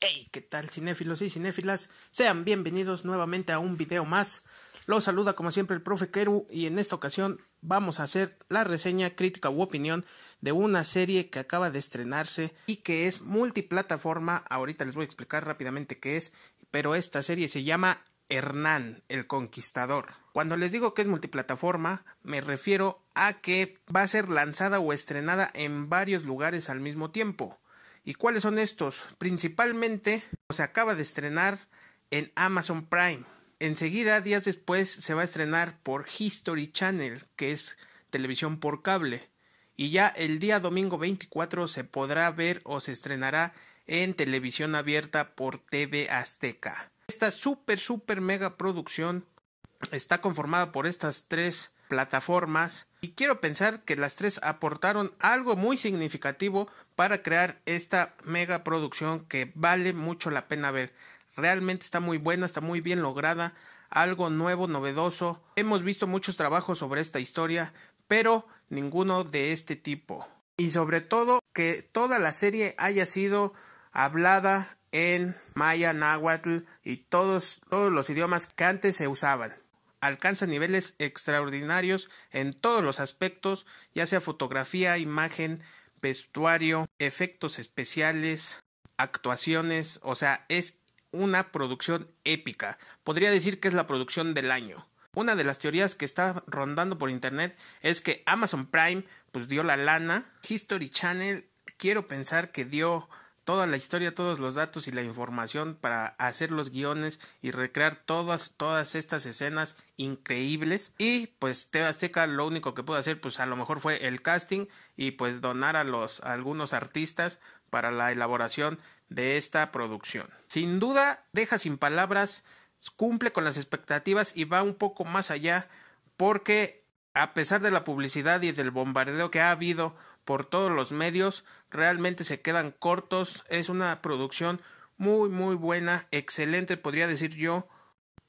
Hey, ¿qué tal cinéfilos y cinéfilas? Sean bienvenidos nuevamente a un video más. Los saluda como siempre el profe Keru y en esta ocasión vamos a hacer la reseña, crítica u opinión de una serie que acaba de estrenarse y que es multiplataforma. Ahorita les voy a explicar rápidamente qué es, pero esta serie se llama Hernán el Conquistador. Cuando les digo que es multiplataforma, me refiero a que va a ser lanzada o estrenada en varios lugares al mismo tiempo. ¿Y cuáles son estos? Principalmente se acaba de estrenar en Amazon Prime. Enseguida, días después, se va a estrenar por History Channel, que es televisión por cable. Y ya el día domingo 24 se podrá ver o se estrenará en televisión abierta por TV Azteca. Esta super, super mega producción está conformada por estas tres plataformas y quiero pensar que las tres aportaron algo muy significativo para crear esta mega producción que vale mucho la pena ver. Realmente está muy buena, está muy bien lograda, algo nuevo, novedoso. Hemos visto muchos trabajos sobre esta historia, pero ninguno de este tipo. Y sobre todo que toda la serie haya sido hablada en maya, náhuatl y todos, todos los idiomas que antes se usaban alcanza niveles extraordinarios en todos los aspectos, ya sea fotografía, imagen, vestuario, efectos especiales, actuaciones, o sea, es una producción épica. Podría decir que es la producción del año. Una de las teorías que está rondando por internet es que Amazon Prime pues dio la lana, History Channel quiero pensar que dio toda la historia, todos los datos y la información para hacer los guiones y recrear todas, todas estas escenas increíbles. Y pues TV Azteca lo único que pudo hacer pues a lo mejor fue el casting y pues donar a los a algunos artistas para la elaboración de esta producción. Sin duda deja sin palabras, cumple con las expectativas y va un poco más allá porque a pesar de la publicidad y del bombardeo que ha habido por todos los medios, realmente se quedan cortos, es una producción muy muy buena, excelente podría decir yo,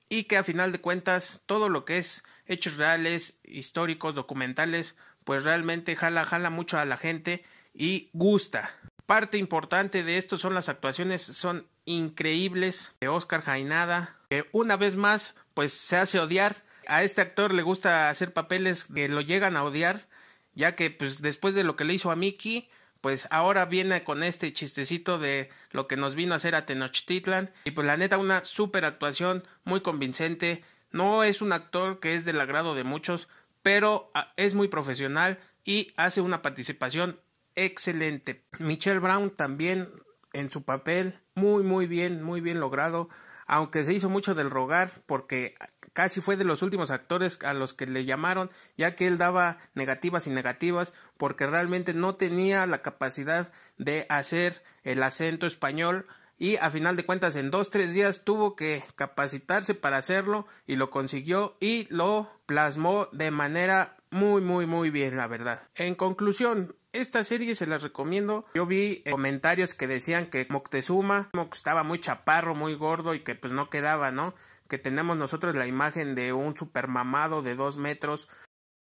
y que a final de cuentas todo lo que es hechos reales, históricos, documentales, pues realmente jala, jala mucho a la gente y gusta. Parte importante de esto son las actuaciones, son increíbles de Oscar Jainada, que una vez más pues se hace odiar. A este actor le gusta hacer papeles que lo llegan a odiar ya que pues después de lo que le hizo a Mickey, pues ahora viene con este chistecito de lo que nos vino a hacer a Tenochtitlan y pues la neta una super actuación muy convincente, no es un actor que es del agrado de muchos, pero ah, es muy profesional y hace una participación excelente. Michelle Brown también en su papel muy muy bien, muy bien logrado, aunque se hizo mucho del rogar porque casi fue de los últimos actores a los que le llamaron, ya que él daba negativas y negativas, porque realmente no tenía la capacidad de hacer el acento español y a final de cuentas en dos tres días tuvo que capacitarse para hacerlo y lo consiguió y lo plasmó de manera muy muy muy bien la verdad en conclusión esta serie se la recomiendo. Yo vi eh, comentarios que decían que Moctezuma estaba muy chaparro, muy gordo y que pues no quedaba, ¿no? que tenemos nosotros la imagen de un supermamado de dos metros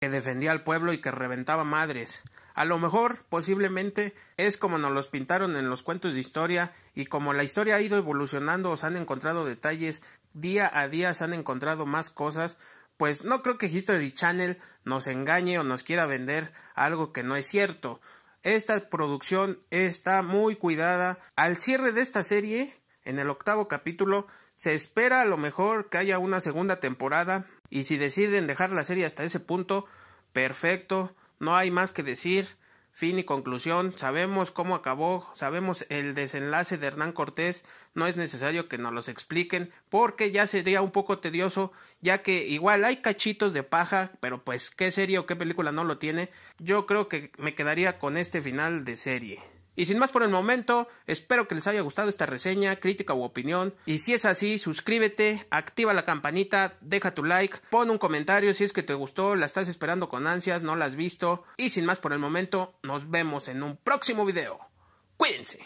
que defendía al pueblo y que reventaba madres. A lo mejor, posiblemente, es como nos los pintaron en los cuentos de historia y como la historia ha ido evolucionando, se han encontrado detalles, día a día se han encontrado más cosas, pues no creo que History Channel nos engañe o nos quiera vender algo que no es cierto. Esta producción está muy cuidada. Al cierre de esta serie, en el octavo capítulo, se espera a lo mejor que haya una segunda temporada y si deciden dejar la serie hasta ese punto, perfecto, no hay más que decir. Fin y conclusión, sabemos cómo acabó, sabemos el desenlace de Hernán Cortés, no es necesario que nos los expliquen, porque ya sería un poco tedioso, ya que igual hay cachitos de paja, pero pues qué serie o qué película no lo tiene, yo creo que me quedaría con este final de serie. Y sin más por el momento, espero que les haya gustado esta reseña, crítica u opinión. Y si es así, suscríbete, activa la campanita, deja tu like, pon un comentario si es que te gustó, la estás esperando con ansias, no la has visto. Y sin más por el momento, nos vemos en un próximo video. Cuídense.